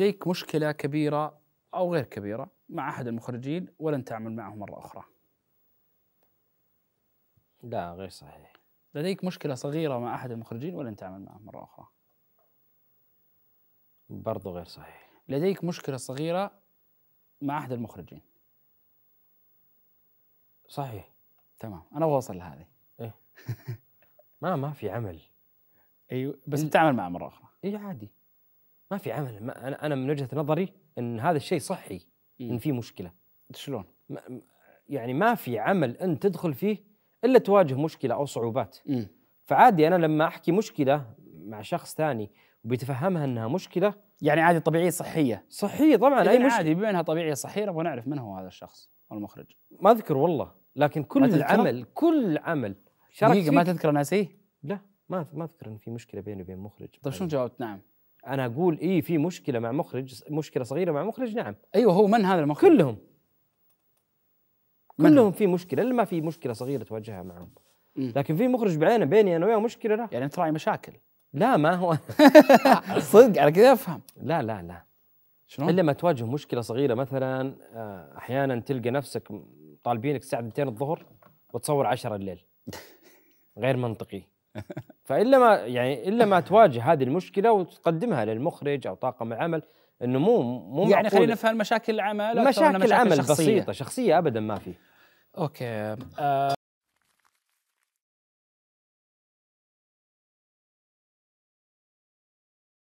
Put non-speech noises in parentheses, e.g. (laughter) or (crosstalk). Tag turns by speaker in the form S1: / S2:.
S1: لديك مشكلة كبيرة أو غير كبيرة مع أحد المخرجين ولن تعمل معه مرة أخرى لا غير صحيح لديك مشكلة صغيرة مع أحد المخرجين ولن تعمل معه مرة أخرى برضو غير صحيح لديك مشكلة صغيرة مع أحد المخرجين صحيح تمام أنا أبغى أوصل لهذه إيه (laughs) ما ما في
S2: عمل أيوه بس بتعمل معه مرة أخرى إيه عادي ما في عمل ما انا انا من وجهه نظري ان هذا الشيء صحي ان في مشكله شلون؟ يعني ما في عمل انت تدخل فيه الا تواجه مشكله او صعوبات م. فعادي انا لما احكي مشكله مع شخص ثاني وبيتفهمها انها مشكله يعني عادي طبيعيه
S1: صحيه صحيه طبعا اي مشكله عادي بما انها طبيعيه صحيه نبغى نعرف من هو هذا الشخص المخرج ما اذكر والله لكن كل العمل كل عمل شارك ما تذكر ناسيه؟ لا
S2: ما ما اذكر ان في مشكله بيني وبين مخرج طيب شلون جاوبت نعم؟ انا اقول ايه في مشكله مع مخرج مشكله صغيره مع مخرج نعم ايوه هو من هذا المخرج كلهم من كلهم في مشكله الا ما في مشكله صغيره تواجهها معهم لكن في مخرج بعينه بيني انا وياه مشكله لا يعني انت راي مشاكل لا ما هو (laughs) صدق على كذا افهم لا لا لا شلون؟ الا ما تواجه مشكله صغيره مثلا آه، احيانا تلقى نفسك طالبينك الساعه 2 الظهر وتصور 10 الليل (laughs) غير منطقي فالا ما يعني الا ما تواجه هذه المشكله وتقدمها للمخرج او طاقم العمل انه مو مو يعني خلينا
S1: نفهم مشاكل العمل مشاكل, مشاكل العمل شخصية. بسيطه
S2: شخصيه ابدا ما في اوكي آه